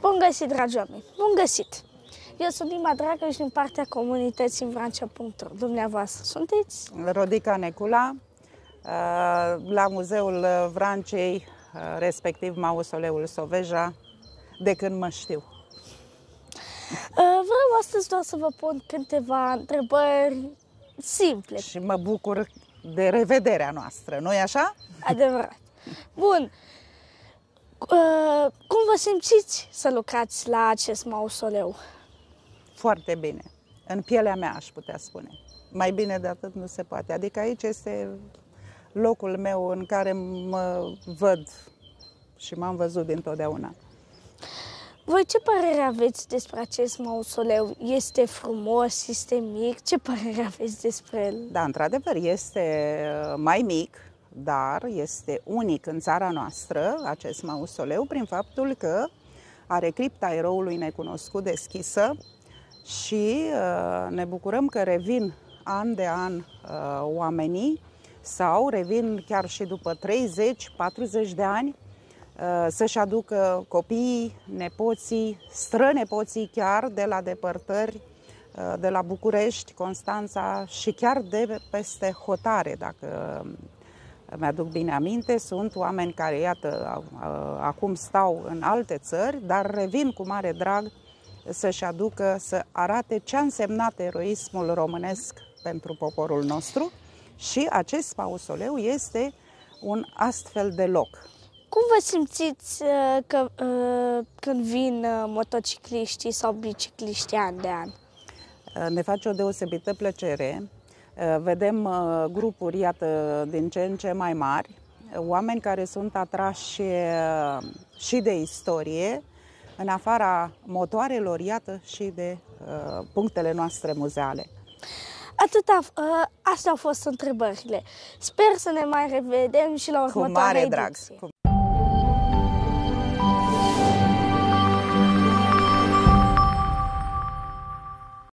Bun găsit, dragi oameni! Bun găsit! Eu sunt Dima și din partea comunității Vrancea.ro. Dumneavoastră sunteți? Rodica Necula, uh, la Muzeul Vrancei, uh, respectiv Mausoleul Soveja, de când mă știu. Uh, vreau astăzi doar să vă pun câteva întrebări simple. Și mă bucur de revederea noastră, nu-i așa? Adevărat. Bun. Uh, cum simțiți să lucrați la acest mausoleu? Foarte bine. În pielea mea, aș putea spune. Mai bine de atât nu se poate. Adică aici este locul meu în care mă văd și m-am văzut dintotdeauna. Voi ce părere aveți despre acest mausoleu? Este frumos, este mic? Ce părere aveți despre el? Da, într-adevăr, este uh, mai mic dar este unic în țara noastră acest mausoleu prin faptul că are cripta eroului necunoscut deschisă și uh, ne bucurăm că revin an de an uh, oamenii sau revin chiar și după 30-40 de ani uh, să-și aducă copiii, nepoții, strănepoții chiar de la depărtări, de la București, Constanța și chiar de peste hotare, dacă îmi aduc bine aminte, sunt oameni care, iată, acum stau în alte țări, dar revin cu mare drag să-și aducă, să arate ce a însemnat eroismul românesc pentru poporul nostru și acest mausoleu este un astfel de loc. Cum vă simțiți uh, că, uh, când vin uh, motocicliștii sau bicicliștii an de an? Ne face o deosebită plăcere Eh, vedem eh, grupuri, iată, din ce în ce mai mari, eh, oameni care sunt atrași și de istorie, în afara motoarelor, iată, și de uh, punctele noastre muzeale. Atâta, uh, astea au fost întrebările. Sper să ne mai revedem și la următoarea Cu mare drag!